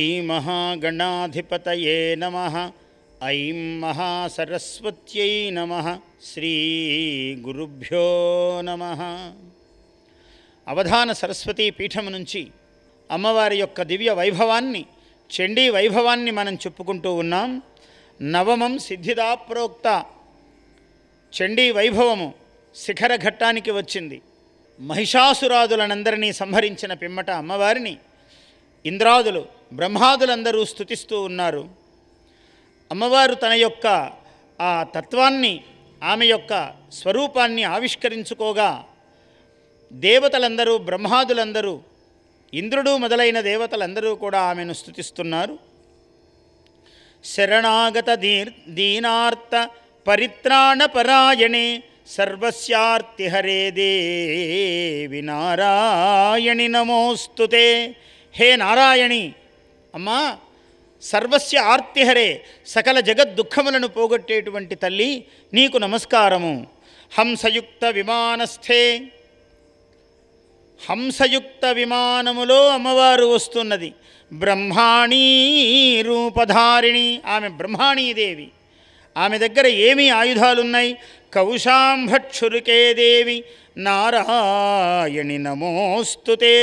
श्रीमहागणाधिपतये नमः ऐं महासरस्वत्यै శ్రీ గురుభ్యో నమ అవధాన సరస్వతీ పీఠము నుంచి అమ్మవారి యొక్క దివ్య వైభవాన్ని చండీ వైభవాన్ని మనం చెప్పుకుంటూ ఉన్నాం నవమం సిద్ధిదా ప్రోక్త చండీ వైభవము శిఖర ఘట్టానికి వచ్చింది మహిషాసురాదులనందరినీ సంహరించిన పిమ్మట అమ్మవారిని ఇంద్రాదులు బ్రహ్మాదులందరూ స్థుతిస్తూ ఉన్నారు అమ్మవారు తన యొక్క ఆ తత్వాన్ని ఆమె యొక్క స్వరూపాన్ని ఆవిష్కరించుకోగా దేవతలందరూ బ్రహ్మాదులందరూ ఇంద్రుడు మొదలైన దేవతలందరూ కూడా ఆమెను స్థుతిస్తున్నారు శరణాగత దీర్ దీనార్త పరిత్రాణపరాయణే హరే దేవి నారాయణి నమోస్తుతే హే నారాయణి అమ్మా సర్వస్య ఆర్తిహరే సకల జగద్దుఃఖములను పోగొట్టేటువంటి తల్లి నీకు నమస్కారము హంసయుక్త విమానస్థే హంసయుక్త విమానములో అమ్మవారు వస్తున్నది బ్రహ్మాణీ రూపధారిణి ఆమె బ్రహ్మాణీదేవి ఆమె దగ్గర ఏమి ఆయుధాలున్నాయి కౌశాంభక్షురుకే దేవి నారాయణి నమోస్తుతే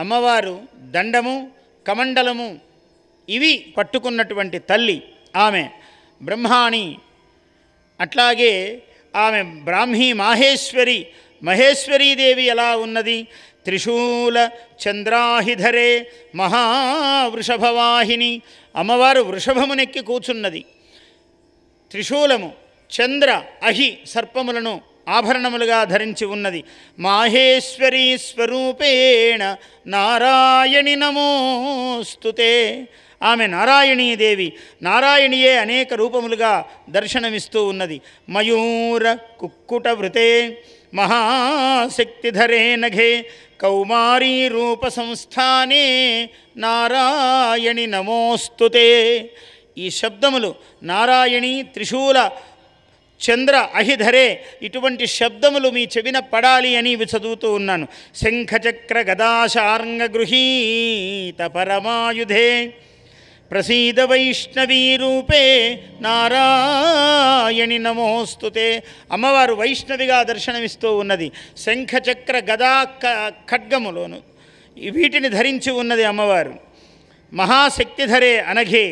అమ్మవారు దండము కమండలము ఇవి పట్టుకున్నటువంటి తల్లి ఆమె బ్రహ్మాణి అట్లాగే ఆమె బ్రాహ్మీ మాహేశ్వరి మహేశ్వరీదేవి ఎలా ఉన్నది త్రిశూల చంద్రాహిధరే మహావృషభవాహిని అమ్మవారు వృషభమునెక్కి కూర్చున్నది త్రిశూలము చంద్ర అహి సర్పములను ఆభరణములుగా ధరించి ఉన్నది మాహేశ్వరీ స్వరూపేణ నారాయణి నమోస్తుతే ఆమె నారాయణీదేవి నారాయణియే అనేక రూపములుగా దర్శనమిస్తూ ఉన్నది మయూర కుక్కుట వృతే మహాశక్తిధరే నఘే కౌమారీ రూప సంస్థానే నారాయణి నమోస్తుతే ఈ శబ్దములు నారాయణి త్రిశూల చంద్ర అహిధరే ఇటువంటి శబ్దములు మీ చెవిన పడాలి అని ఇవి చదువుతూ ఉన్నాను శంఖచక్ర గదాశార్ంగగృహీత పరమాయుధే ప్రసీద రూపే నారాయణి నమోస్తుతే అమ్మవారు వైష్ణవిగా దర్శనమిస్తూ ఉన్నది శంఖచక్ర గదా ఖడ్గములోను వీటిని ధరించి ఉన్నది అమ్మవారు మహాశక్తిధరే అనఘే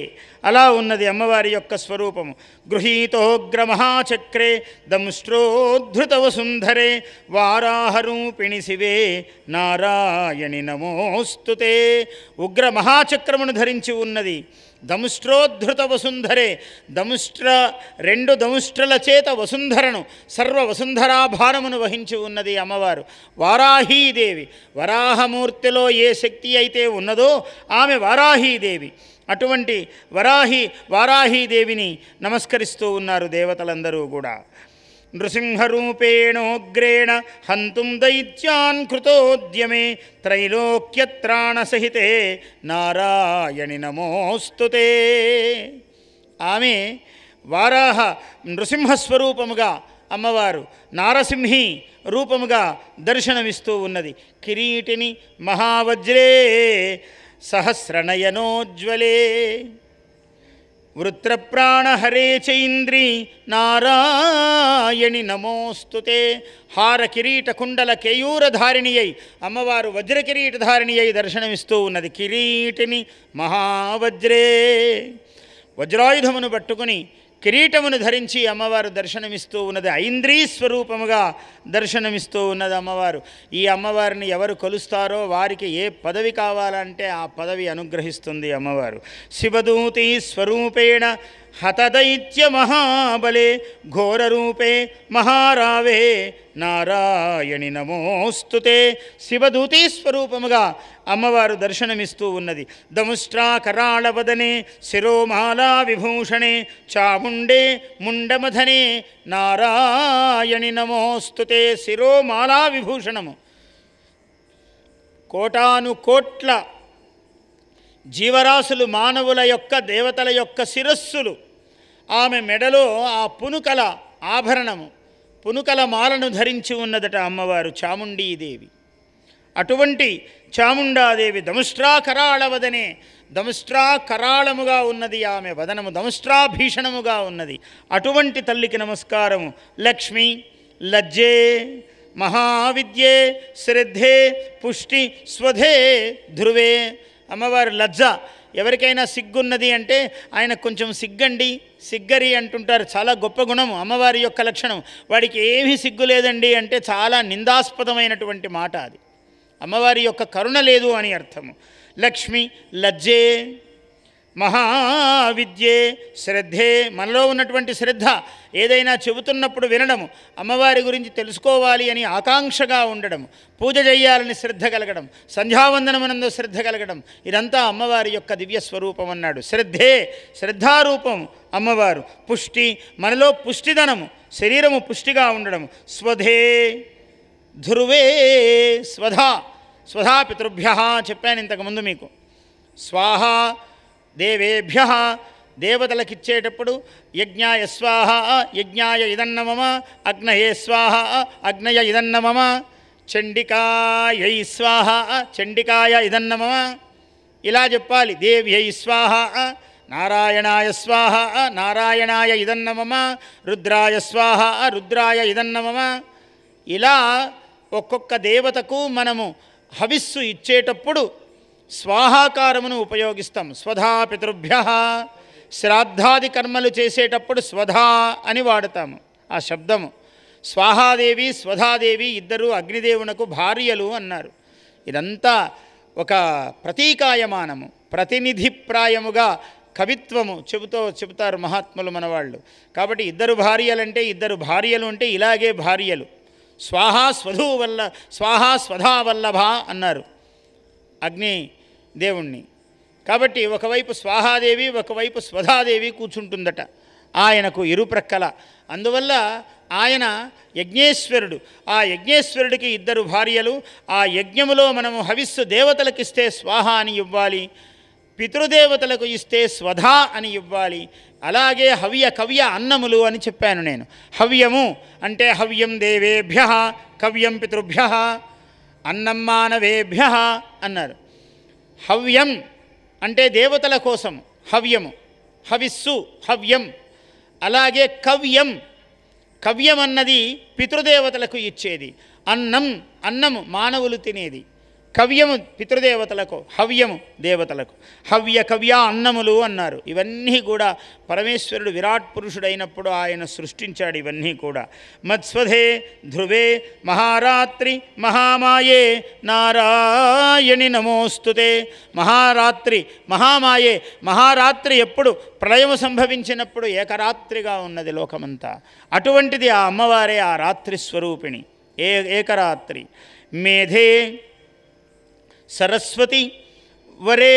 అలా ఉన్నది అమ్మవారి యొక్క స్వరూపము గృహీతోగ్రమహాచక్రే దంశ్రోద్ధృత వసుంధరే వారాహరూపిణి శివే నారాయణి నమోస్తుతే ఉగ్ర మహాచక్రమును ధరించి ఉన్నది దంష్ట్రోద్ధృత వసుంధరే దంష్ట్ర రెండు దంష్ట్రల చేత వసుంధరను సర్వ వసుంధరాభారమును వహించి ఉన్నది అమ్మవారు వారాహీదేవి వరాహమూర్తిలో ఏ శక్తి అయితే ఉన్నదో ఆమె వారాహీదేవి అటువంటి వరాహి వారాహీదేవిని నమస్కరిస్తూ ఉన్నారు దేవతలందరూ కూడా నృసింహరూపేణోగ్రేణ హంతుం దైత్యాన్ కృతోద్యమే త్రైలోక్యత్రాణసహితే నారాయణి నమోస్తుతే ఆమె వారాహ నృసింహస్వరూపముగా అమ్మవారు నారసింహి రూపముగా దర్శనమిస్తూ ఉన్నది కిరీటిని మహావజ్రే సహస్రనయనోజ్వలే వృత్రప్రాణహరే చైంద్రి నారాయణి నమోస్తుతే హార కిరీట కుండల కేయూరధారిణి అయి అమ్మవారు వజ్ర కిరీటధారిణి అయి దర్శనమిస్తూ ఉన్నది కిరీటిని మహావజ్రే వజ్రాయుధమును పట్టుకుని కిరీటమును ధరించి అమ్మవారు దర్శనమిస్తూ ఉన్నది ఐంద్రీ స్వరూపముగా దర్శనమిస్తూ ఉన్నది అమ్మవారు ఈ అమ్మవారిని ఎవరు కొలుస్తారో వారికి ఏ పదవి కావాలంటే ఆ పదవి అనుగ్రహిస్తుంది అమ్మవారు శివదూతి స్వరూపేణ హతదైత్య మహాబలే ఘోర రూపే మహారావే నారాయణి నమోస్తుతే శివదూతీ స్వరూపముగా అమ్మవారు దర్శనమిస్తూ ఉన్నది దముష్ట్రా కరాళవదనే శిరోమాలా విభూషణే చాముండే ముండమధనే నారాయణి నమోస్తుతే శిరోమాలా విభూషణము కోటాను కోట్ల జీవరాశులు మానవుల యొక్క దేవతల యొక్క శిరస్సులు ఆమె మెడలో ఆ పునుకల ఆభరణము పునుకల మాలను ధరించి ఉన్నదట అమ్మవారు చాముండీదేవి అటువంటి చాముండాదేవి దముష్ట్రా కరాళవదనే దముష్ట్రా కరాళముగా ఉన్నది ఆమె వదనము దముష్ట్రా భీషణముగా ఉన్నది అటువంటి తల్లికి నమస్కారము లక్ష్మి లజ్జే మహావిద్యే శ్రద్ధే పుష్టి స్వధే ధ్రువే అమ్మవారు లజ్జ ఎవరికైనా సిగ్గున్నది అంటే ఆయన కొంచెం సిగ్గండి సిగ్గరి అంటుంటారు చాలా గొప్ప గుణం అమ్మవారి యొక్క లక్షణం వాడికి ఏమీ సిగ్గు లేదండి అంటే చాలా నిందాస్పదమైనటువంటి మాట అది అమ్మవారి యొక్క కరుణ లేదు అని అర్థము లక్ష్మి లజ్జే మహావిద్యే శ్రద్ధే మనలో ఉన్నటువంటి శ్రద్ధ ఏదైనా చెబుతున్నప్పుడు వినడము అమ్మవారి గురించి తెలుసుకోవాలి అని ఆకాంక్షగా ఉండడం పూజ చేయాలని శ్రద్ధ కలగడం సంధ్యావందనమునందు శ్రద్ధ కలగడం ఇదంతా అమ్మవారి యొక్క దివ్య స్వరూపం అన్నాడు శ్రద్ధే శ్రద్ధారూపం అమ్మవారు పుష్టి మనలో పుష్టిదనము శరీరము పుష్టిగా ఉండడం స్వధే ధ్రువే స్వధా స్వధా పితృభ్య చెప్పాను ఇంతకుముందు మీకు స్వాహ దేవేభ్య దేవతలకిచ్చేటప్పుడు యజ్ఞాయ స్వాహ యజ్ఞాయ ఇదన్నమమ అగ్నయే స్వాహ అగ్నయ ఇదన్నమమ చండికాయై స్వాహ చండికాయ ఇదన్నమమ ఇలా చెప్పాలి దేవ్యై స్వాహ నారాయణాయ స్వాహ నారాయణాయ ఇదన్నమమ రుద్రాయ స్వాహ రుద్రాయ ఇదన్నమమ ఇలా ఒక్కొక్క దేవతకు మనము హవిస్సు ఇచ్చేటప్పుడు స్వాహాకారమును ఉపయోగిస్తాం స్వధా పితృభ్య శ్రాద్ధాది కర్మలు చేసేటప్పుడు స్వధా అని వాడతాము ఆ శబ్దము స్వాహాదేవి స్వధాదేవి ఇద్దరు అగ్నిదేవునకు భార్యలు అన్నారు ఇదంతా ఒక ప్రతీకాయమానము ప్రతినిధిప్రాయముగా కవిత్వము చెబుతో చెబుతారు మహాత్ములు మనవాళ్ళు కాబట్టి ఇద్దరు భార్యలంటే ఇద్దరు భార్యలు అంటే ఇలాగే భార్యలు స్వాహా స్వధూ వల్ల స్వాహా స్వధా వల్లభ అన్నారు అగ్ని దేవుణ్ణి కాబట్టి ఒకవైపు స్వాహాదేవి ఒకవైపు స్వధాదేవి కూర్చుంటుందట ఆయనకు ఇరుప్రక్కల అందువల్ల ఆయన యజ్ఞేశ్వరుడు ఆ యజ్ఞేశ్వరుడికి ఇద్దరు భార్యలు ఆ యజ్ఞములో మనము హవిస్సు దేవతలకు ఇస్తే స్వాహ అని ఇవ్వాలి పితృదేవతలకు ఇస్తే స్వధా అని ఇవ్వాలి అలాగే హవ్య కవ్య అన్నములు అని చెప్పాను నేను హవ్యము అంటే హవ్యం దేవేభ్య కవ్యం పితృభ్య అన్నం మానవేభ్య అన్నారు హవ్యం అంటే దేవతల కోసం హవ్యము హవిస్సు హవ్యం అలాగే కవ్యం కవ్యం అన్నది పితృదేవతలకు ఇచ్చేది అన్నం అన్నము మానవులు తినేది కవ్యము పితృదేవతలకు హవ్యము దేవతలకు హవ్య కవ్య అన్నములు అన్నారు ఇవన్నీ కూడా పరమేశ్వరుడు విరాట్ పురుషుడైనప్పుడు ఆయన సృష్టించాడు ఇవన్నీ కూడా మత్స్వధే ధ్రువే మహారాత్రి మహామాయే నారాయణి నమోస్తుతే మహారాత్రి మహామాయే మహారాత్రి ఎప్పుడు ప్రళయము సంభవించినప్పుడు ఏకరాత్రిగా ఉన్నది లోకమంతా అటువంటిది ఆ అమ్మవారే ఆ రాత్రి స్వరూపిణి ఏ ఏకరాత్రి మేధే సరస్వతి వరే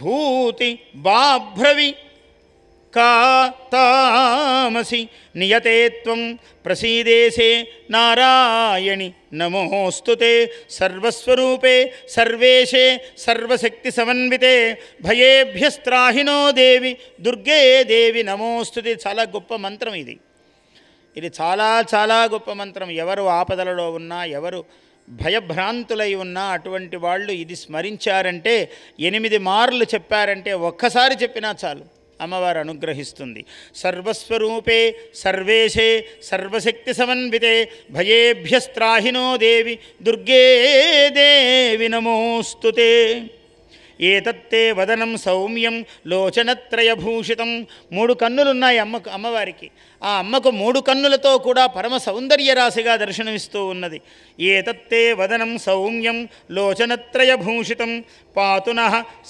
భూతి బాభ్రవి కామసి నియతే త్వం ప్రసీదేశే నారాయణి నమోऽस्तु సర్వస్వరూపే सर्वस्वरूपे సర్వశక్తి సమన్వితే భయేభ్యస్త్రాహినో దేవి దుర్గే దేవి నమోऽस्तु చాలా గొప్ప మంత్రం ఇది ఇది చాలా చాలా గొప్ప మంత్రం ఎవరు ఆపదలలో ఉన్నా ఎవరు భయభ్రాంతులై ఉన్న అటువంటి వాళ్ళు ఇది స్మరించారంటే ఎనిమిది మార్లు చెప్పారంటే ఒక్కసారి చెప్పినా చాలు అమ్మవారు అనుగ్రహిస్తుంది సర్వస్వరూపే సర్వేశే సర్వశక్తి సమన్వితే భయేభ్యస్త్రాహినో దేవి దుర్గే దేవి నమోస్తుతే ఏతత్తే వదనం సౌమ్యం లోచనత్రయభూషితం మూడు కన్నులున్నాయి అమ్మకు అమ్మవారికి ఆ అమ్మకు మూడు కన్నులతో కూడా పరమ సౌందర్య రాశిగా దర్శనమిస్తూ ఉన్నది ఏతత్తే వదనం సౌమ్యం లోచనత్రయభూషితం పాతున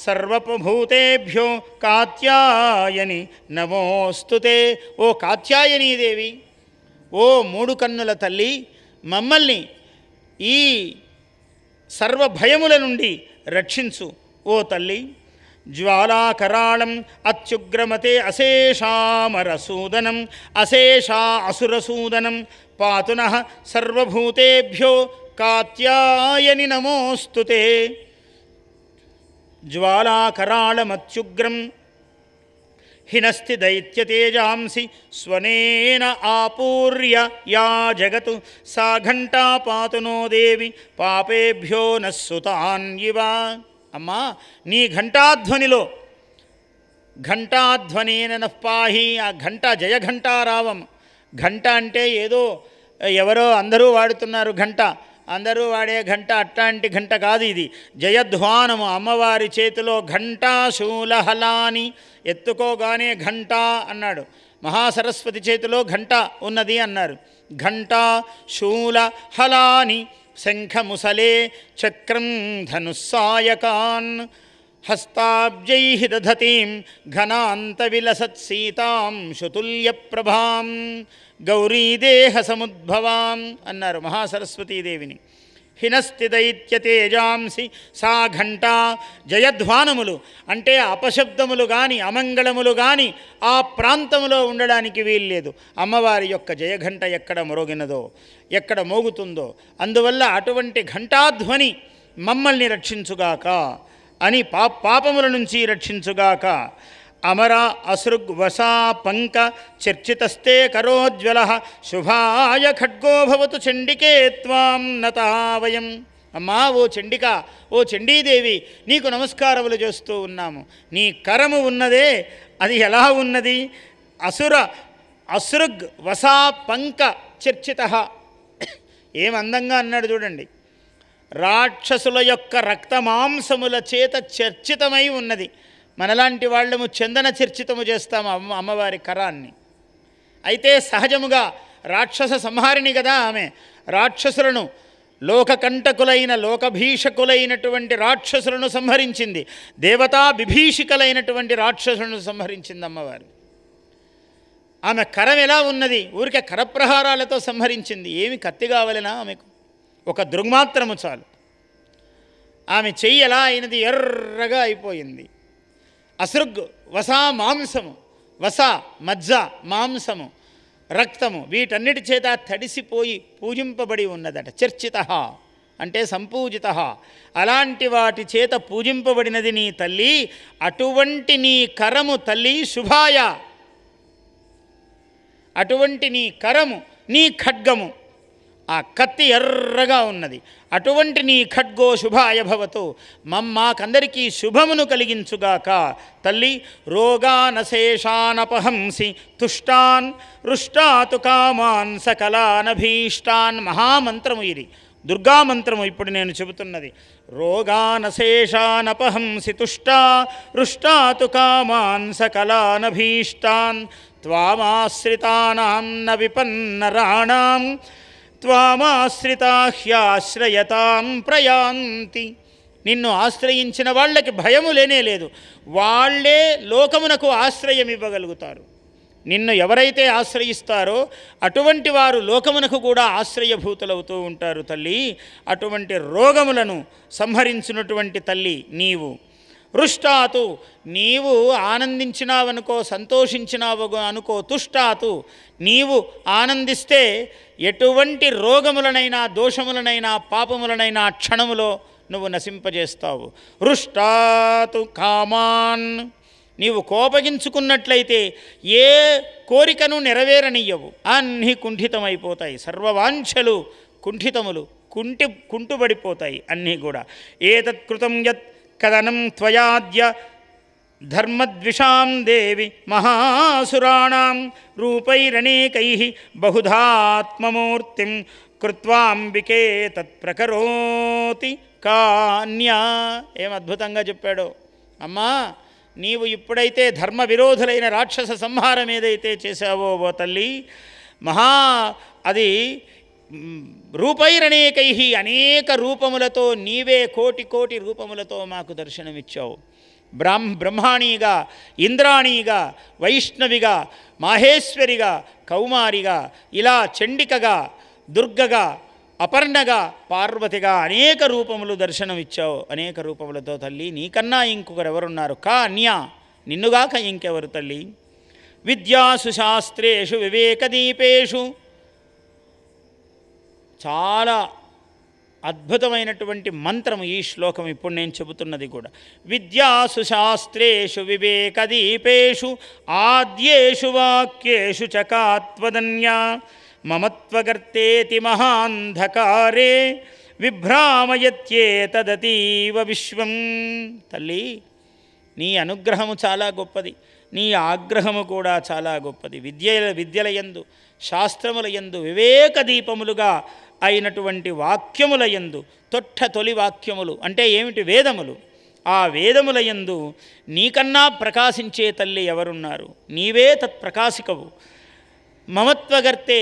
సర్వభూతేభ్యో కాత్యాయని నమోస్తుతే ఓ కాత్యాయనీదేవి ఓ మూడు కన్నుల తల్లి మమ్మల్ని ఈ సర్వభయముల నుండి రక్షించు ओ तल्लि ज्वालाकराळम् अत्युग्रमते अशेषामरसूदनम् अशेषा असुरसूदनं पातु नः सर्वभूतेभ्यो कात्यायनि नमोऽस्तु ते ज्वालाकराळमच्चुग्रं हिनस्ति दैत्यतेजांसि स्वनेन आपूर्य या जगतु सा घण्टा पातु नो देवि पापेभ्यो नः सुतान्यवा అమ్మా నీ ఘంటాధ్వనిలో ఘంటాధ్వని పాహి ఆ ఘంట జయ ఘంటారావం ఘంట అంటే ఏదో ఎవరో అందరూ వాడుతున్నారు ఘంట అందరూ వాడే ఘంట అట్లాంటి ఘంట కాదు ఇది జయధ్వానము అమ్మవారి చేతిలో ఘంటా శూలహలాని ఎత్తుకోగానే ఘంట అన్నాడు మహాసరస్వతి చేతిలో ఘంట ఉన్నది అన్నారు ఘంటా శూల హలాని शङ्खमुसले चक्रं धनुस्सायकान् हस्ताब्जैः दधतीं घनान्तविलसत्सीतां शुतुल्यप्रभां गौरीदेहसमुद्भवाम् अन्नारु महासरस्वतीदेविनी హినస్థితైత్యతేజాంసి సా ఘంట జయధ్వానములు అంటే అపశబ్దములు గాని అమంగళములు కానీ ఆ ప్రాంతములో ఉండడానికి వీల్లేదు అమ్మవారి యొక్క జయఘంట ఎక్కడ మరోగినదో ఎక్కడ మోగుతుందో అందువల్ల అటువంటి ఘంటాధ్వని మమ్మల్ని రక్షించుగాక అని పా పాపముల నుంచి రక్షించుగాక అమరా వసా పంక చర్చితస్తే కరోజ్వల శుభాయ ఖడ్గోభవతు చండికే త్వాం నతావయం అమ్మా ఓ చండిక ఓ చండీదేవి నీకు నమస్కారములు చేస్తూ ఉన్నాము నీ కరము ఉన్నదే అది ఎలా ఉన్నది అసుర అసృగ్ వసా పంక చర్చిత ఏం అందంగా అన్నాడు చూడండి రాక్షసుల యొక్క రక్తమాంసముల చేత చర్చితమై ఉన్నది మనలాంటి వాళ్ళము చందన చర్చితము చేస్తాము అమ్మ అమ్మవారి కరాన్ని అయితే సహజముగా రాక్షస సంహారిణి కదా ఆమె రాక్షసులను లోకకంటకులైన లోకభీషకులైనటువంటి రాక్షసులను సంహరించింది దేవతా బిభీషికలైనటువంటి రాక్షసులను సంహరించింది అమ్మవారు ఆమె కరం ఎలా ఉన్నది ఊరికే కరప్రహారాలతో సంహరించింది ఏమి కత్తి కావాలనా ఆమెకు ఒక దృగ్మాత్రము చాలు ఆమె చెయ్యి ఎలా అయినది ఎర్రగా అయిపోయింది అసృగ్ వసా మాంసము వస మజ్జ మాంసము రక్తము వీటన్నిటి చేత తడిసిపోయి పూజింపబడి ఉన్నదట చర్చిత అంటే సంపూజిత అలాంటి వాటి చేత పూజింపబడినది నీ తల్లి అటువంటి నీ కరము తల్లి శుభాయ అటువంటి నీ కరము నీ ఖడ్గము ఆ కత్తి ఎర్రగా ఉన్నది అటువంటి నీ ఖడ్గో శుభాయ భవతు మమ్మాకందరికీ శుభమును కలిగించుగాక తల్లి రోగానశేషానపహంసి తుష్టాన్ రుష్టాతు కామాన్ సకలానభీష్టాన్ మహామంత్రము ఇది దుర్గామంత్రము ఇప్పుడు నేను చెబుతున్నది రోగానశేషానపహంసి తుష్టా రుష్టాతు కామాన్ సకలానభీష్టాన్ త్వామాశ్రితానాం న విపన్నరాణాం త్వామాశ్రితా హ్యాశ్రయతాం ప్రయాంతి నిన్ను ఆశ్రయించిన వాళ్ళకి భయము లేనే లేదు వాళ్లే లోకమునకు ఆశ్రయం ఇవ్వగలుగుతారు నిన్ను ఎవరైతే ఆశ్రయిస్తారో అటువంటి వారు లోకమునకు కూడా ఆశ్రయభూతులవుతూ ఉంటారు తల్లి అటువంటి రోగములను సంహరించినటువంటి తల్లి నీవు రుష్టాతు నీవు ఆనందించినావనుకో సంతోషించినావు అనుకో తుష్టాతు నీవు ఆనందిస్తే ఎటువంటి రోగములనైనా దోషములనైనా పాపములనైనా క్షణములో నువ్వు నశింపజేస్తావు రుష్టాతు కామాన్ నీవు కోపగించుకున్నట్లయితే ఏ కోరికను నెరవేరనియ్యవు అన్నీ కుంఠితమైపోతాయి సర్వవాంఛలు కుంఠితములు కుంటి కుంటుబడిపోతాయి అన్నీ కూడా ఏతత్కృతం యత్ కదనం త్వయాద్య ధర్మద్విషాం దేవి మహాసురాణం రూపైరనేకై బహుధాత్మమూర్తిం కృత్వాంబికే తత్ప్రకరోతి కాన్యా ఏం అద్భుతంగా చెప్పాడు అమ్మా నీవు ఇప్పుడైతే ధర్మ విరోధులైన రాక్షస సంహారం ఏదైతే చేశావో ఓ తల్లి మహా అది ರೂಪೈರನೇಕೈಹಿ ಅನೇಕ ರೂಪಮಲ ನೀವೇ ಕೋಟಿ ಕೋಟಿ ಮಾಕು ದರ್ಶನವಿಚ್ಚವು ಬ್ರಾಹ್ಮ ಬ್ರಹ್ಮಾಣೀಗ ಇಂದ್ರಾಣೀಗ ವೈಷ್ಣವಿಗ ಮಾಹೇಶ್ವರಿಗ ಕೌಮಾರಿಗ ಇಲಾ ಚಂಡಿಕಗ ದುರ್ಗಗ ಅಪರ್ಣಗ ಪಾರ್ವತಿಗ ಅನೇಕ ರೂಪ ದರ್ಶನ ಇಚ್ಛಾವು ಅನೇಕ ರೂಪ ತೀಕನ್ನ ಇಂಕುಗರೆವರುನ್ನಾರು ಎವರು ಅನ್ಯ ನಿನ್ನುಗಾಕ ಇಂಕೆವರು ತೀ ವಿಧ್ಯಾ ಶಾಸ್ತ್ರು ವಿವೇಕದೀಪು చాలా అద్భుతమైనటువంటి మంత్రము ఈ శ్లోకం ఇప్పుడు నేను చెబుతున్నది కూడా విద్యాసు శాస్త్రేషు వివేకదీపేషు ఆద్యేషు వాక్యేషు చకాత్వదన్యా మమత్వగర్తేతి మహాంధకారే విభ్రామయత్యే విశ్వం తల్లి నీ అనుగ్రహము చాలా గొప్పది నీ ఆగ్రహము కూడా చాలా గొప్పది విద్య విద్యలయందు శాస్త్రములయందు వివేకదీపములుగా వివేక దీపములుగా అయినటువంటి వాక్యములయందు తొట్ట తొలి వాక్యములు అంటే ఏమిటి వేదములు ఆ వేదములయందు నీకన్నా ప్రకాశించే తల్లి ఎవరున్నారు నీవే తత్ప్రకాశికవు మమత్వగర్తే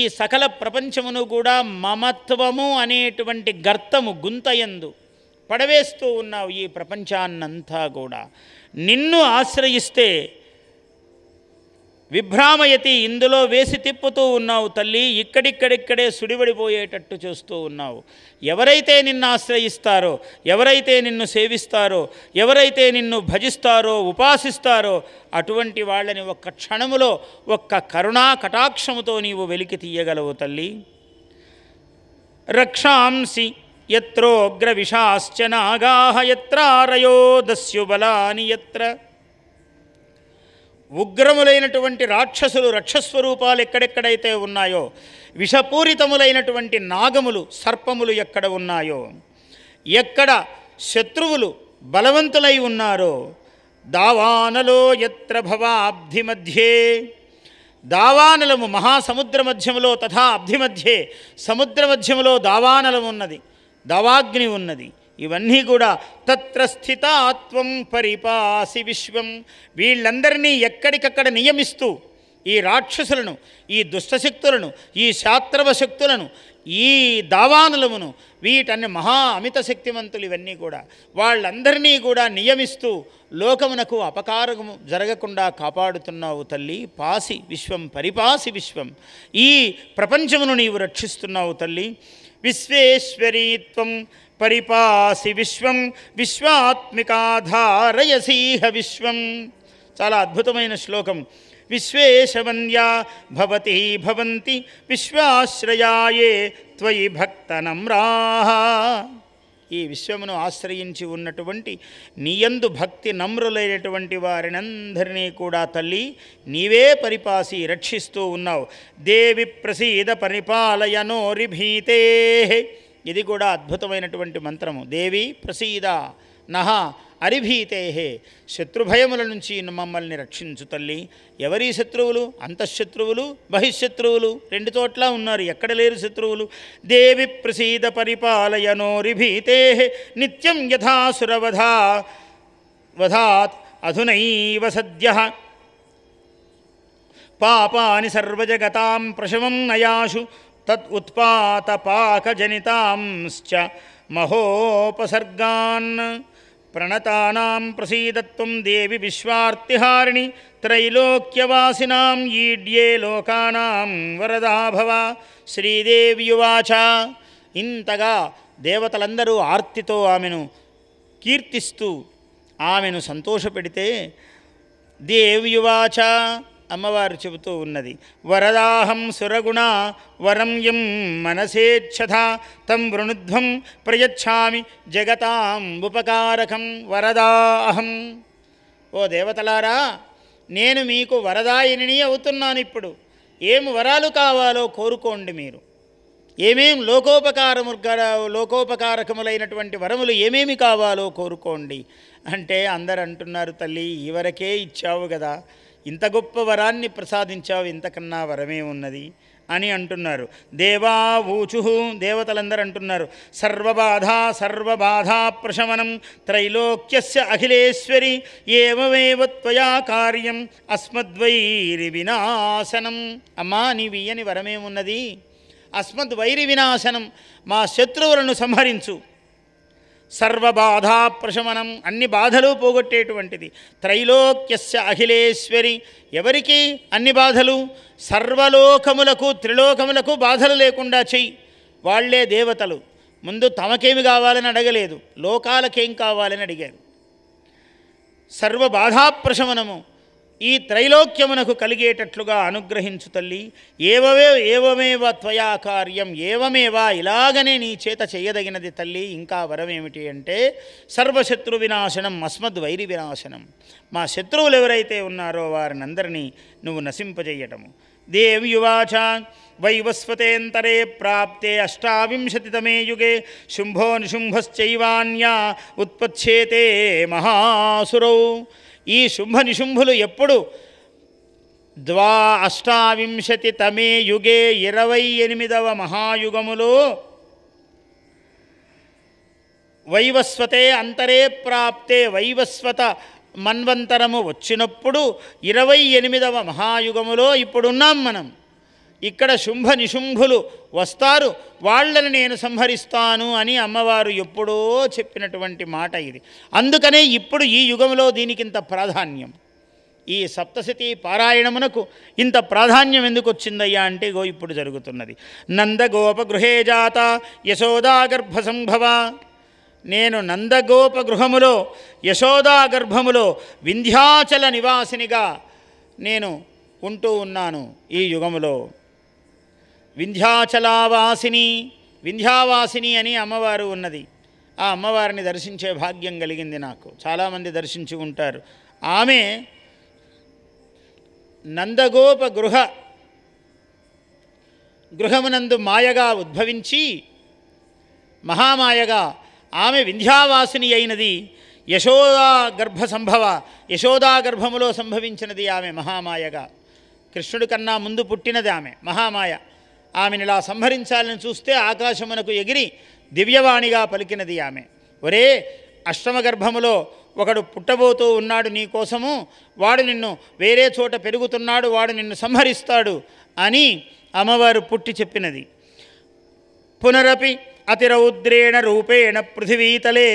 ఈ సకల ప్రపంచమును కూడా మమత్వము అనేటువంటి గర్తము గుంతయందు పడవేస్తూ ఉన్నావు ఈ ప్రపంచాన్నంతా కూడా నిన్ను ఆశ్రయిస్తే విభ్రామయతి ఇందులో వేసి తిప్పుతూ ఉన్నావు తల్లి ఇక్కడిక్కడిక్కడే సుడివడిపోయేటట్టు చేస్తూ ఉన్నావు ఎవరైతే నిన్ను ఆశ్రయిస్తారో ఎవరైతే నిన్ను సేవిస్తారో ఎవరైతే నిన్ను భజిస్తారో ఉపాసిస్తారో అటువంటి వాళ్ళని ఒక్క క్షణములో ఒక్క కరుణా కటాక్షముతో నీవు వెలికి తీయగలవు తల్లి రక్షాంసి ఎత్రోగ్ర విషాశ్చ నాగా యత్రారయో దస్యుబలాని ఎత్ర ఉగ్రములైనటువంటి రాక్షసులు రక్షస్వరూపాలు ఎక్కడెక్కడైతే ఉన్నాయో విషపూరితములైనటువంటి నాగములు సర్పములు ఎక్కడ ఉన్నాయో ఎక్కడ శత్రువులు బలవంతులై ఉన్నారో దావానలో ఎత్ర భవాబ్ధి మధ్యే దావానలము మహాసముద్ర మధ్యములో తథా అబ్ధి మధ్యే సముద్ర మధ్యములో దావానలం ఉన్నది దావాగ్ని ఉన్నది ఇవన్నీ కూడా తత్ర స్థితాత్వం పరిపాసి విశ్వం వీళ్ళందరినీ ఎక్కడికక్కడ నియమిస్తూ ఈ రాక్షసులను ఈ దుష్టశక్తులను ఈ శాత్రవ శక్తులను ఈ దావానులమును వీటన్ని మహా అమిత శక్తివంతులు ఇవన్నీ కూడా వాళ్ళందరినీ కూడా నియమిస్తూ లోకమునకు అపకారం జరగకుండా కాపాడుతున్నావు తల్లి పాసి విశ్వం పరిపాసి విశ్వం ఈ ప్రపంచమును నీవు రక్షిస్తున్నావు తల్లి విశ్వేశ్వరీత్వం పరిపాసి విశ్వం విశ్వాత్మికాధారయసీహ విశ్వం చాలా అద్భుతమైన శ్లోకం విశ్వేశవన్యా భవతి భవంతి విశ్వాశ్రయాయే త్వయి భక్తనమ్రా ఈ విశ్వమును ఆశ్రయించి ఉన్నటువంటి నీయందు భక్తి నమ్రులైనటువంటి వారినందరినీ కూడా తల్లి నీవే పరిపాసి రక్షిస్తూ ఉన్నావు దేవి ప్రసీద పరిపాలయనోరిభీతే ఇది కూడా అద్భుతమైనటువంటి మంత్రము దేవి ప్రసీద నహ అరిభీతేహే శత్రుభయముల నుంచి మమ్మల్ని రక్షించు తల్లి ఎవరి శత్రువులు అంతఃశత్రువులు బహిశత్రువులు రెండు చోట్ల ఉన్నారు ఎక్కడ లేరు శత్రువులు దేవి ప్రసీద పరిపాలయనోరిభీతే నిత్యం యథాసురవధ వధాత్ అధునైవ సద్య పాపాని సర్వజగతాం ప్రశమం నయాషు తత్ ఉత్పాత పాక ఉత్పాతపాకజనితాంశ్చ మహోపసర్గాన్ ప్రణతానాం ప్రసీదత్వం దేవి విశ్వార్తిహారిణి త్రైలోక్యవాసినాం ఈడ్యే లోకానాం వరదాభవ శ్రీదేవియువాచ ఇంతగా దేవతలందరూ ఆర్తితో ఆమెను కీర్తిస్తూ ఆమెను సంతోషపెడితే దేవ్యువాచ అమ్మవారు చెబుతూ ఉన్నది వరదాహం సురగుణ వరం యం మనసేచ్ఛత తం వృణుధ్వం ప్రయచ్చామి జగతాం ఉపకారకం వరదాహం ఓ దేవతలారా నేను మీకు వరదాయిని అవుతున్నాను ఇప్పుడు ఏం వరాలు కావాలో కోరుకోండి మీరు ఏమేం లోకోపకారము లోకోపకారకములైనటువంటి వరములు ఏమేమి కావాలో కోరుకోండి అంటే అందరు అంటున్నారు తల్లి ఇవరకే ఇచ్చావు కదా ఇంత గొప్ప వరాన్ని ప్రసాదించావు ఇంతకన్నా వరమే ఉన్నది అని అంటున్నారు దేవా ఊచు దేవతలందరూ అంటున్నారు సర్వబాధ సర్వబాధా ప్రశమనం త్రైలోక్యస్య అఖిలేశ్వరి ఏమేవ త్వయా కార్యం అస్మద్వైరి వినాశనం అమ్మా నీ వియ్యని వరమేమున్నది అస్మద్వైరి వినాశనం మా శత్రువులను సంహరించు సర్వబాధా ప్రశమనం అన్ని బాధలు పోగొట్టేటువంటిది త్రైలోక్యస్య అఖిలేశ్వరి ఎవరికి అన్ని బాధలు సర్వలోకములకు త్రిలోకములకు బాధలు లేకుండా చెయ్యి వాళ్లే దేవతలు ముందు తమకేమి కావాలని అడగలేదు లోకాలకేం కావాలని అడిగారు ప్రశమనము ఈ త్రైలోక్యమునకు కలిగేటట్లుగా అనుగ్రహించు తల్లి ఏవమే ఏవమేవ త్వయా కార్యం ఏవమేవా ఇలాగనే నీ చేత చేయదగినది తల్లి ఇంకా వరమేమిటి అంటే సర్వశత్రు వినాశనం అస్మద్వైరి వినాశనం మా శత్రువులు ఎవరైతే ఉన్నారో వారిని అందరినీ నువ్వు నశింపజేయటము దేవ్యువాచ వైవస్వతేంతరే ప్రాప్తే అష్టావింశతితమే యుగే శుంభో నిశుంభశ్చైవాన్యా ఉత్పచ్చేతే మహాసురౌ ఈ శుంభ నిశుంభులు ఎప్పుడు ద్వా అష్టావింశతి తమే యుగే ఇరవై ఎనిమిదవ మహాయుగములో వైవస్వతే అంతరే ప్రాప్తే వైవస్వత మన్వంతరము వచ్చినప్పుడు ఇరవై ఎనిమిదవ మహాయుగములో ఇప్పుడున్నాం మనం ఇక్కడ శుంభ నిశుంభులు వస్తారు వాళ్ళని నేను సంహరిస్తాను అని అమ్మవారు ఎప్పుడో చెప్పినటువంటి మాట ఇది అందుకనే ఇప్పుడు ఈ యుగంలో దీనికింత ప్రాధాన్యం ఈ సప్తశతి పారాయణమునకు ఇంత ప్రాధాన్యం ఎందుకు వచ్చిందయ్యా అంటే గో ఇప్పుడు జరుగుతున్నది నందగోపగృహే జాత యశోదాగర్భ సంభవ నేను నందగోప గృహములో యశోదా వింధ్యాచల నివాసినిగా నేను ఉంటూ ఉన్నాను ఈ యుగములో వింధ్యాచలావాసిని వింధ్యావాసిని అని అమ్మవారు ఉన్నది ఆ అమ్మవారిని దర్శించే భాగ్యం కలిగింది నాకు చాలామంది దర్శించి ఉంటారు ఆమె నందగోప గృహ గృహమునందు మాయగా ఉద్భవించి మహామాయగా ఆమె వింధ్యావాసిని అయినది యశోదా గర్భ సంభవ యశోదా గర్భములో సంభవించినది ఆమె మహామాయగా కృష్ణుడి కన్నా ముందు పుట్టినది ఆమె మహామాయ ఆమెను ఇలా సంహరించాలని చూస్తే ఆకాశమునకు ఎగిరి దివ్యవాణిగా పలికినది ఆమె ఒరే అష్టమగర్భములో ఒకడు పుట్టబోతూ ఉన్నాడు నీ కోసము వాడు నిన్ను వేరే చోట పెరుగుతున్నాడు వాడు నిన్ను సంహరిస్తాడు అని అమ్మవారు పుట్టి చెప్పినది పునరపి అతిరౌద్రేణ రూపేణ పృథివీతలే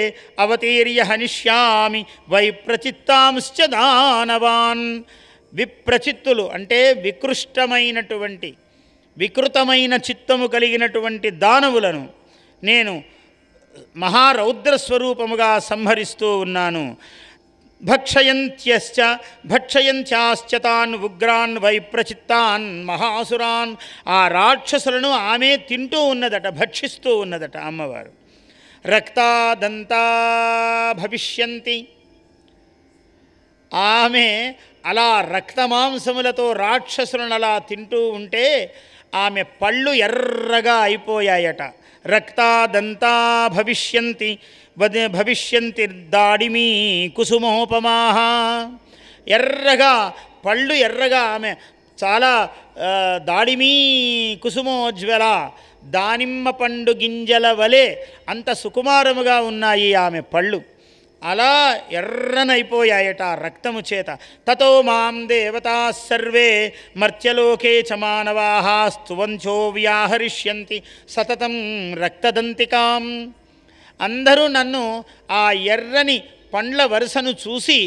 అవతీర్య హనిష్యామి వైప్రచిత్తాంశ్చ దానవాన్ విప్రచిత్తులు అంటే వికృష్టమైనటువంటి వికృతమైన చిత్తము కలిగినటువంటి దానవులను నేను మహారౌద్ర స్వరూపముగా సంహరిస్తూ ఉన్నాను భక్షయంత్యశ్చ భక్షయంత్యాశ్చ తాన్ ఉగ్రాన్ వైప్రచిత్తాన్ మహాసురాన్ ఆ రాక్షసులను ఆమె తింటూ ఉన్నదట భక్షిస్తూ ఉన్నదట అమ్మవారు రక్తాదంతా భవిష్యంతి ఆమె అలా రక్తమాంసములతో రాక్షసులను అలా తింటూ ఉంటే ఆమె పళ్ళు ఎర్రగా అయిపోయాయట రక్తాదంతా భవిష్యంతి భవిష్యంతి దాడిమీ కుసుమోపమాహ ఎర్రగా పళ్ళు ఎర్రగా ఆమె చాలా దాడిమీ కుసుమోజ్వల దానిమ్మ పండు గింజల వలె అంత సుకుమారముగా ఉన్నాయి ఆమె పళ్ళు అలా ఎర్రనైపోయాయట రక్తము చేత తతో మాం దేవతా సర్వే మర్త్యలోకే చ మానవా స్తువంచో వ్యాహరిష్యంతి సతతం రక్తదంతికాం అందరూ నన్ను ఆ ఎర్రని పండ్ల వరుసను చూసి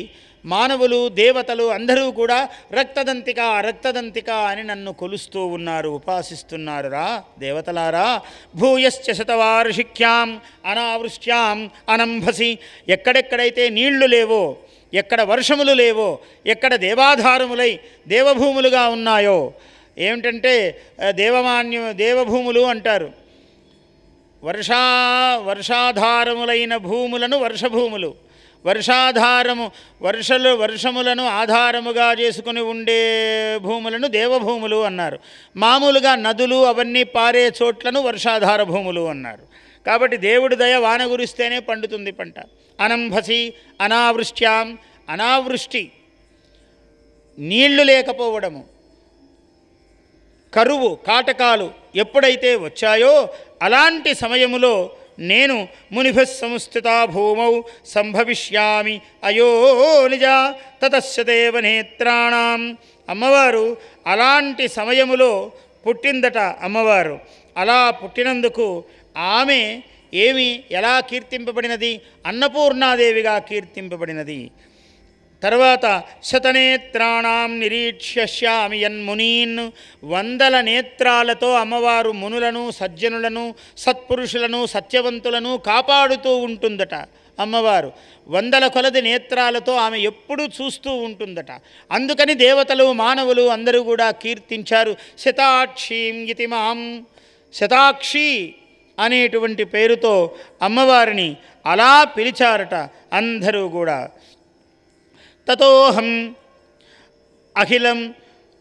మానవులు దేవతలు అందరూ కూడా రక్తదంతిక రక్తదంతిక అని నన్ను కొలుస్తూ ఉన్నారు ఉపాసిస్తున్నారురా దేవతలారా భూయశ్చ శతవార్షిక్యాం అనావృష్ట్యాం అనంభసి ఎక్కడెక్కడైతే నీళ్లు లేవో ఎక్కడ వర్షములు లేవో ఎక్కడ దేవాధారములై దేవభూములుగా ఉన్నాయో ఏమిటంటే దేవమాన్య దేవభూములు అంటారు వర్షా వర్షాధారములైన భూములను వర్షభూములు వర్షాధారము వర్షలు వర్షములను ఆధారముగా చేసుకుని ఉండే భూములను దేవభూములు అన్నారు మామూలుగా నదులు అవన్నీ పారే చోట్లను వర్షాధార భూములు అన్నారు కాబట్టి దేవుడి దయ వాన గురిస్తేనే పండుతుంది పంట అనంభసి అనావృష్ట్యాం అనావృష్టి నీళ్లు లేకపోవడము కరువు కాటకాలు ఎప్పుడైతే వచ్చాయో అలాంటి సమయములో నేను మునిభ సంస్థితా భూమౌ సంభవిష్యామి అయో నిజ తతస్య దేవనేత్రాణం అమ్మవారు అలాంటి సమయములో పుట్టిందట అమ్మవారు అలా పుట్టినందుకు ఆమె ఏమి ఎలా కీర్తింపబడినది అన్నపూర్ణాదేవిగా కీర్తింపబడినది తర్వాత శతనేత్రాణం నిరీక్ష్యామి యన్మునీన్ వందల నేత్రాలతో అమ్మవారు మునులను సజ్జనులను సత్పురుషులను సత్యవంతులను కాపాడుతూ ఉంటుందట అమ్మవారు వందల కొలది నేత్రాలతో ఆమె ఎప్పుడూ చూస్తూ ఉంటుందట అందుకని దేవతలు మానవులు అందరూ కూడా కీర్తించారు శతాక్షీం ఇతి మాం శతాక్షి అనేటువంటి పేరుతో అమ్మవారిని అలా పిలిచారట అందరూ కూడా अखिल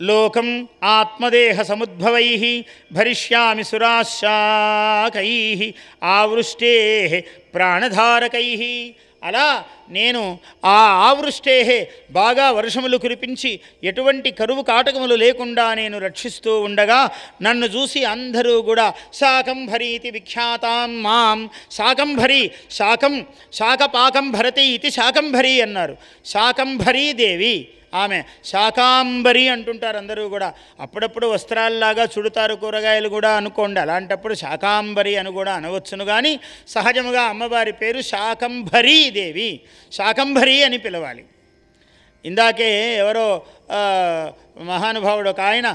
लोकम आत्मदेह समुद्भव भरीष्या सुराशाक आवृष्टे प्राणधारक अला నేను ఆ ఆవృష్టేహే బాగా వర్షములు కురిపించి ఎటువంటి కరువు కాటకములు లేకుండా నేను రక్షిస్తూ ఉండగా నన్ను చూసి అందరూ కూడా ఇది విఖ్యాతాం మాం శాకంభరి శాకం భరతి ఇది శాకంభరి అన్నారు శాకంభరీ దేవి ఆమె శాకాంబరి అంటుంటారు అందరూ కూడా అప్పుడప్పుడు వస్త్రాల్లాగా చుడతారు కూరగాయలు కూడా అనుకోండి అలాంటప్పుడు శాకాంబరి అని కూడా అనవచ్చును కానీ సహజముగా అమ్మవారి పేరు శాకంభరీ దేవి శాకంభరి అని పిలవాలి ఇందాకే ఎవరో మహానుభావుడు ఒక ఆయన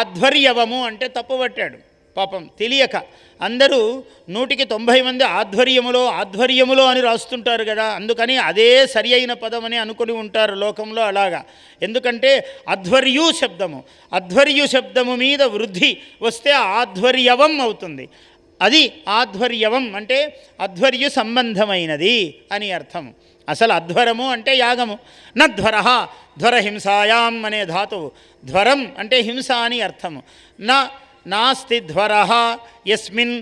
ఆధ్వర్యవము అంటే తప్పుపట్టాడు పాపం తెలియక అందరూ నూటికి తొంభై మంది ఆధ్వర్యములో ఆధ్వర్యములో అని రాస్తుంటారు కదా అందుకని అదే సరి అయిన పదం అని అనుకుని ఉంటారు లోకంలో అలాగా ఎందుకంటే అధ్వర్యు శబ్దము అధ్వర్యు శబ్దము మీద వృద్ధి వస్తే ఆధ్వర్యవం అవుతుంది అది ఆధ్వర్యవం అంటే అధ్వర్యు సంబంధమైనది అని అర్థం అసలు అధ్వరము అంటే యాగము నధ్వర ధ్వరహింసాయాం అనే ధాతువు ధ్వరం అంటే హింస అని అర్థము నా నాస్తి ధ్వర ఎస్మిన్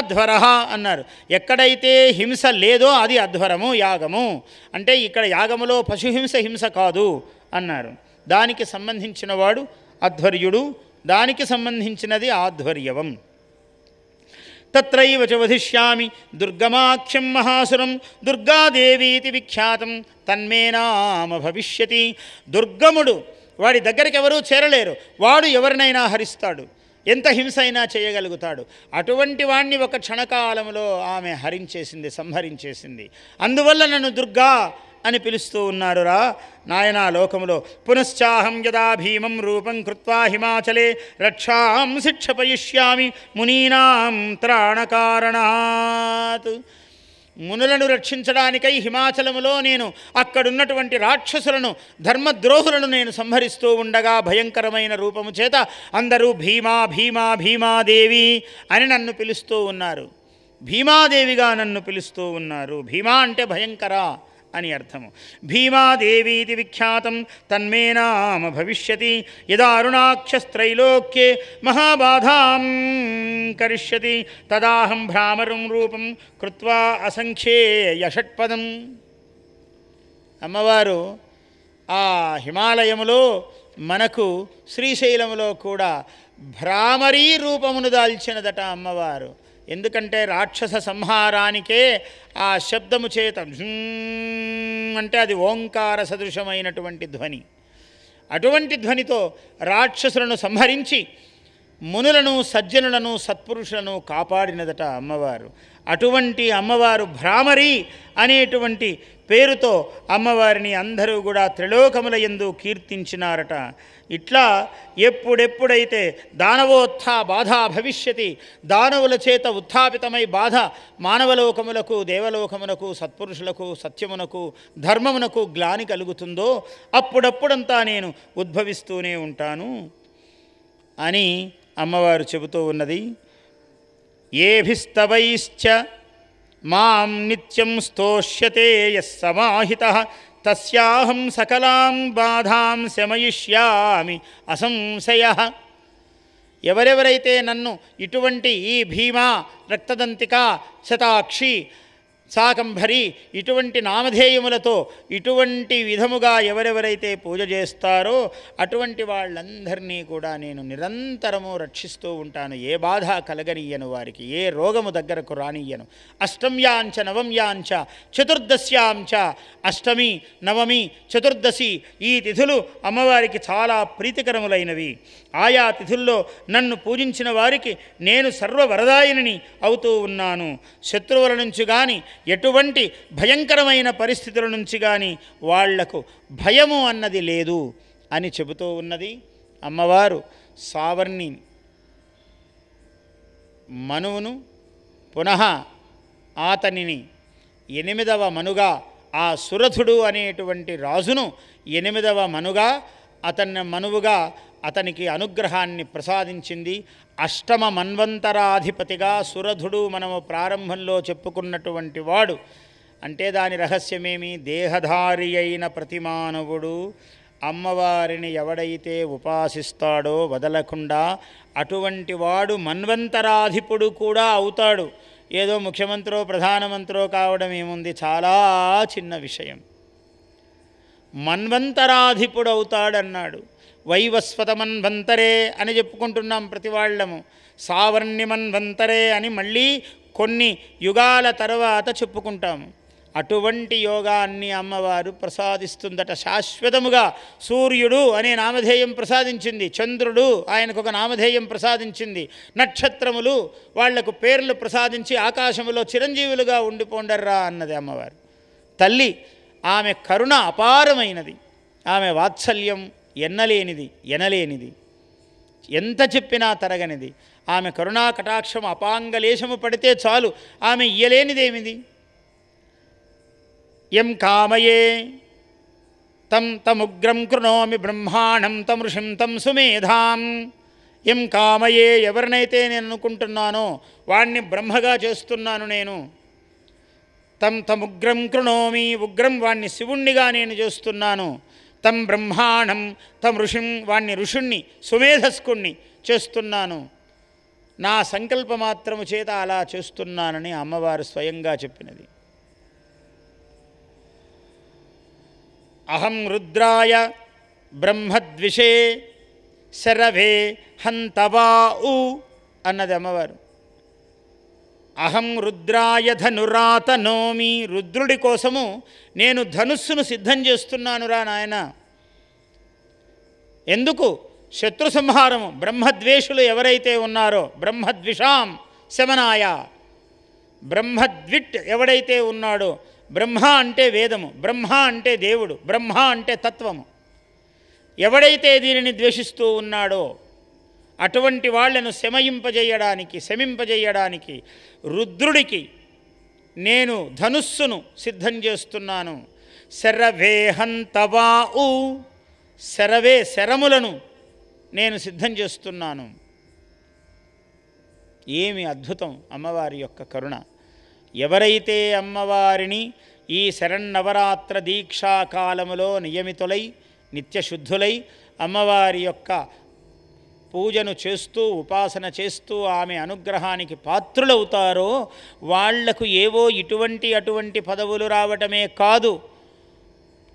అధ్వర అన్నారు ఎక్కడైతే హింస లేదో అది అధ్వరము యాగము అంటే ఇక్కడ యాగములో పశుహింస హింస కాదు అన్నారు దానికి సంబంధించిన వాడు అధ్వర్యుడు దానికి సంబంధించినది ఆధ్వర్యవం తత్రైవ చ వధిష్యామి దుర్గమాఖ్యం మహాసురం దుర్గాదేవీతి విఖ్యాతం తన్మే నామ భవిష్యతి దుర్గముడు వాడి దగ్గరికి ఎవరూ చేరలేరు వాడు ఎవరినైనా హరిస్తాడు ఎంత హింస అయినా చేయగలుగుతాడు అటువంటి వాణ్ణి ఒక క్షణకాలంలో ఆమె హరించేసింది సంహరించేసింది అందువల్ల నన్ను దుర్గా అని పిలుస్తూ ఉన్నారురా నాయనా లోకములో పునశ్చాహం యదా భీమం రూపం కృత్వా హిమాచలే రక్షాం శిక్షపయిష్యామి మునీనాం త్రాణకారణాత్ మునులను రక్షించడానికై హిమాచలములో నేను అక్కడున్నటువంటి రాక్షసులను ధర్మద్రోహులను నేను సంహరిస్తూ ఉండగా భయంకరమైన రూపము చేత అందరూ భీమా భీమా భీమాదేవి అని నన్ను పిలుస్తూ ఉన్నారు భీమాదేవిగా నన్ను పిలుస్తూ ఉన్నారు భీమా అంటే భయంకరా అని అర్థము భీమాదేవీతి విఖ్యాతం తన్మే నామ భవిష్యతి యదారుణాక్షస్త్రైలోక్యే మహాబాధాం కరిష్యతి తదాహం భ్రామరం రూపం కృత్వా అసంఖ్యే యషట్పదం అమ్మవారు ఆ హిమాలయములో మనకు శ్రీశైలములో కూడా భ్రామరీ రూపమును దాల్చినదట అమ్మవారు ఎందుకంటే రాక్షస సంహారానికే ఆ శబ్దము చేత అంటే అది ఓంకార సదృశమైనటువంటి ధ్వని అటువంటి ధ్వనితో రాక్షసులను సంహరించి మునులను సజ్జనులను సత్పురుషులను కాపాడినదట అమ్మవారు అటువంటి అమ్మవారు భ్రామరి అనేటువంటి పేరుతో అమ్మవారిని అందరూ కూడా త్రిలోకముల ఎందు కీర్తించినారట ఇట్లా ఎప్పుడెప్పుడైతే దానవోత్థ బాధ భవిష్యతి దానవుల చేత ఉత్థాపితమై బాధ మానవలోకములకు దేవలోకములకు సత్పురుషులకు సత్యమునకు ధర్మమునకు గ్లాని కలుగుతుందో అప్పుడప్పుడంతా నేను ఉద్భవిస్తూనే ఉంటాను అని అమ్మవారు చెబుతూ ఉన్నది ఏభిస్తవైశ్చ మాం నిత్యం స్తోష్యతే సమాహిత తస్యాహం సకలాం బాధాం శమయిష్యామి అసంశయ ఎవరెవరైతే నన్ను ఇటువంటి ఈ భీమా రక్తదంతిక శతాక్షి సాకంభరి ఇటువంటి నామధేయములతో ఇటువంటి విధముగా ఎవరెవరైతే పూజ చేస్తారో అటువంటి వాళ్ళందరినీ కూడా నేను నిరంతరము రక్షిస్తూ ఉంటాను ఏ బాధ కలగనీయను వారికి ఏ రోగము దగ్గరకు రానియ్యను అష్టమ్యాంచ నవమ్యాంచ చతుర్దశ్యాంచ అష్టమి నవమి చతుర్దశి ఈ తిథులు అమ్మవారికి చాలా ప్రీతికరములైనవి ఆయా తిథుల్లో నన్ను పూజించిన వారికి నేను సర్వవరదాయిని అవుతూ ఉన్నాను శత్రువుల నుంచి కానీ ఎటువంటి భయంకరమైన పరిస్థితుల నుంచి కానీ వాళ్లకు భయము అన్నది లేదు అని చెబుతూ ఉన్నది అమ్మవారు సావర్ణి మనువును పునః అతనిని ఎనిమిదవ మనుగా ఆ సురథుడు అనేటువంటి రాజును ఎనిమిదవ మనుగా అతన్ని మనువుగా అతనికి అనుగ్రహాన్ని ప్రసాదించింది అష్టమ మన్వంతరాధిపతిగా సురధుడు మనము ప్రారంభంలో చెప్పుకున్నటువంటి వాడు అంటే దాని రహస్యమేమి దేహధారి అయిన ప్రతిమానవుడు అమ్మవారిని ఎవడైతే ఉపాసిస్తాడో వదలకుండా అటువంటి వాడు మన్వంతరాధిపుడు కూడా అవుతాడు ఏదో ముఖ్యమంత్రో ప్రధానమంత్రో కావడం ఏముంది చాలా చిన్న విషయం మన్వంతరాధిపుడు అవుతాడన్నాడు వైవస్వతమన్వంతరే అని చెప్పుకుంటున్నాం ప్రతి వాళ్ళము సావర్ణ్యమన్వంతరే అని మళ్ళీ కొన్ని యుగాల తర్వాత చెప్పుకుంటాము అటువంటి యోగాన్ని అమ్మవారు ప్రసాదిస్తుందట శాశ్వతముగా సూర్యుడు అనే నామధేయం ప్రసాదించింది చంద్రుడు ఆయనకు ఒక నామధేయం ప్రసాదించింది నక్షత్రములు వాళ్లకు పేర్లు ప్రసాదించి ఆకాశములో చిరంజీవులుగా ఉండిపోండర్రా అన్నది అమ్మవారు తల్లి ఆమె కరుణ అపారమైనది ఆమె వాత్సల్యం ఎన్నలేనిది ఎనలేనిది ఎంత చెప్పినా తరగనిది ఆమె కరుణా కటాక్షం అపాంగలేశము పడితే చాలు ఆమె ఇయ్యలేనిదేమిది ఎం కామయే తం తముగ్రం కృణోమి బ్రహ్మాణం తమృషిం తం సుమేధాం ఎం కామయే ఎవరినైతే నేను అనుకుంటున్నానో వాణ్ణి బ్రహ్మగా చేస్తున్నాను నేను తం తముగ్రం కృణోమి ఉగ్రం వాణ్ణి శివుణ్ణిగా నేను చేస్తున్నాను తం బ్రహ్మాణం తమ ఋషిం వాణ్ణి ఋషుణ్ణి సుమేధస్కుణ్ణి చేస్తున్నాను నా సంకల్ప మాత్రము చేత అలా చేస్తున్నానని అమ్మవారు స్వయంగా చెప్పినది అహం రుద్రాయ బ్రహ్మద్విషే శరవే హంతవా అన్నది అమ్మవారు అహం రుద్రాయ నోమి రుద్రుడి కోసము నేను ధనుస్సును సిద్ధం చేస్తున్నానురా నాయన ఎందుకు శత్రు సంహారము బ్రహ్మద్వేషులు ఎవరైతే ఉన్నారో బ్రహ్మద్విషాం శమనాయ బ్రహ్మద్విట్ ఎవడైతే ఉన్నాడో బ్రహ్మ అంటే వేదము బ్రహ్మ అంటే దేవుడు బ్రహ్మ అంటే తత్వము ఎవడైతే దీనిని ద్వేషిస్తూ ఉన్నాడో అటువంటి వాళ్లను శమయింపజేయడానికి శమింపజేయడానికి రుద్రుడికి నేను ధనుస్సును సిద్ధం చేస్తున్నాను శరవేహంతవాఊ శరవే శరములను నేను సిద్ధం చేస్తున్నాను ఏమి అద్భుతం అమ్మవారి యొక్క కరుణ ఎవరైతే అమ్మవారిని ఈ శరణవరాత్ర దీక్షాకాలములో నియమితులై నిత్యశుద్ధులై అమ్మవారి యొక్క పూజను చేస్తూ ఉపాసన చేస్తూ ఆమె అనుగ్రహానికి పాత్రులవుతారో వాళ్లకు ఏవో ఇటువంటి అటువంటి పదవులు రావటమే కాదు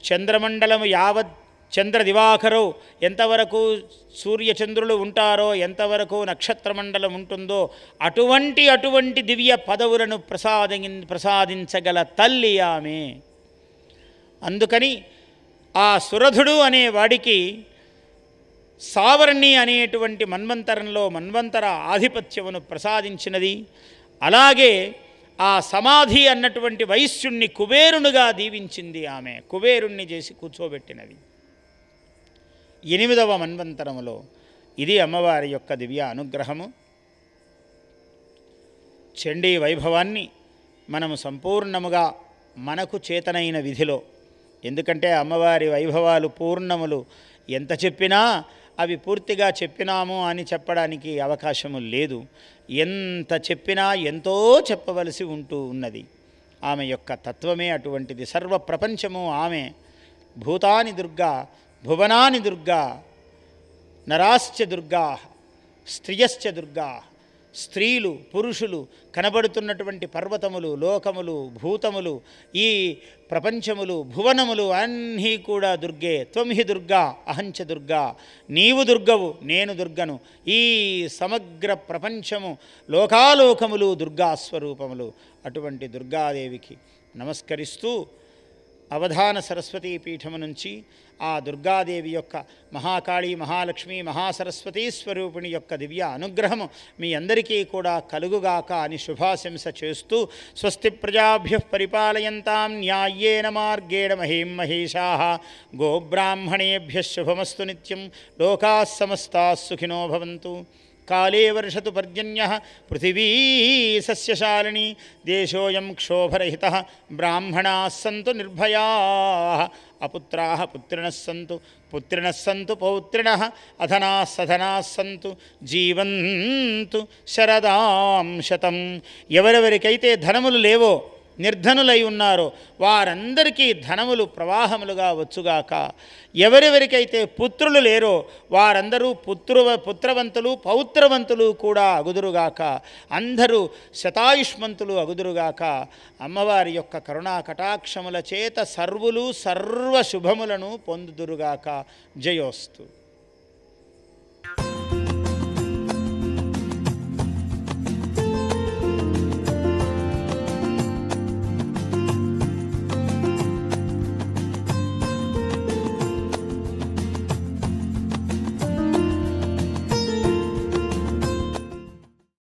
చంద్రమండలము యావత్ చంద్ర దివాకరు ఎంతవరకు సూర్యచంద్రులు ఉంటారో ఎంతవరకు నక్షత్రమండలం ఉంటుందో అటువంటి అటువంటి దివ్య పదవులను ప్రసాద ప్రసాదించగల తల్లి ఆమె అందుకని ఆ సురధుడు అనేవాడికి సావర్ణి అనేటువంటి మన్వంతరంలో మన్వంతర ఆధిపత్యమును ప్రసాదించినది అలాగే ఆ సమాధి అన్నటువంటి వైశ్యుణ్ణి కుబేరునిగా దీవించింది ఆమె కుబేరుణ్ణి చేసి కూర్చోబెట్టినది ఎనిమిదవ మన్వంతరములో ఇది అమ్మవారి యొక్క దివ్య అనుగ్రహము చండీ వైభవాన్ని మనము సంపూర్ణముగా మనకు చేతనైన విధిలో ఎందుకంటే అమ్మవారి వైభవాలు పూర్ణములు ఎంత చెప్పినా అవి పూర్తిగా చెప్పినాము అని చెప్పడానికి అవకాశము లేదు ఎంత చెప్పినా ఎంతో చెప్పవలసి ఉంటూ ఉన్నది ఆమె యొక్క తత్వమే అటువంటిది సర్వ ప్రపంచము ఆమె భూతాని దుర్గా భువనాని దుర్గా నరాశ్చ దుర్గా స్త్రియశ్చ దుర్గా స్త్రీలు పురుషులు కనబడుతున్నటువంటి పర్వతములు లోకములు భూతములు ఈ ప్రపంచములు భువనములు అన్నీ కూడా దుర్గే త్వంహి దుర్గా అహంచ దుర్గా నీవు దుర్గవు నేను దుర్గను ఈ సమగ్ర ప్రపంచము లోకాలోకములు దుర్గా స్వరూపములు అటువంటి దుర్గాదేవికి నమస్కరిస్తూ అవధాన సరస్వతీ పీఠము నుంచి ఆ దుర్గాదేవి యొక్క మహాకాళి మహాలక్ష్మి మహాసరస్వతి స్వరూపిణి యొక్క దివ్య అనుగ్రహము మీ అందరికీ కూడా కలుగుగాక అని శుభాశంస చేస్తూ స్వస్తి ప్రజాభ్య పరిపాలయంతాం న్యాయేన మార్గేణ మహీం మహేషా గోబ్రాహ్మణేభ్య శుభమస్తు నిత్యం లోకా సమస్తా సుఖినో భవంతు కాళే వర్షతు పర్జన్య పృథివీ सस्यशालिनी దేశోయం క్షోభరహిత ब्राह्मणाः సంతు నిర్భయా అపుత్రా పుత్రిణః సంతు పుత్రిణః సంతు పౌత్రిణః అధనాः సధనాः సంతు జీవంతు శరదాం శతం ఎవరెవరికైతే ధనములు లేవో నిర్ధనులై ఉన్నారో వారందరికీ ధనములు ప్రవాహములుగా వచ్చుగాక ఎవరెవరికైతే పుత్రులు లేరో వారందరూ పుత్రువ పుత్రవంతులు పౌత్రవంతులు కూడా అగుదురుగాక అందరూ శతాయుష్మంతులు అగుదురుగాక అమ్మవారి యొక్క కరుణా కటాక్షముల చేత సర్వులు సర్వ శుభములను పొందుదురుగాక జయోస్తు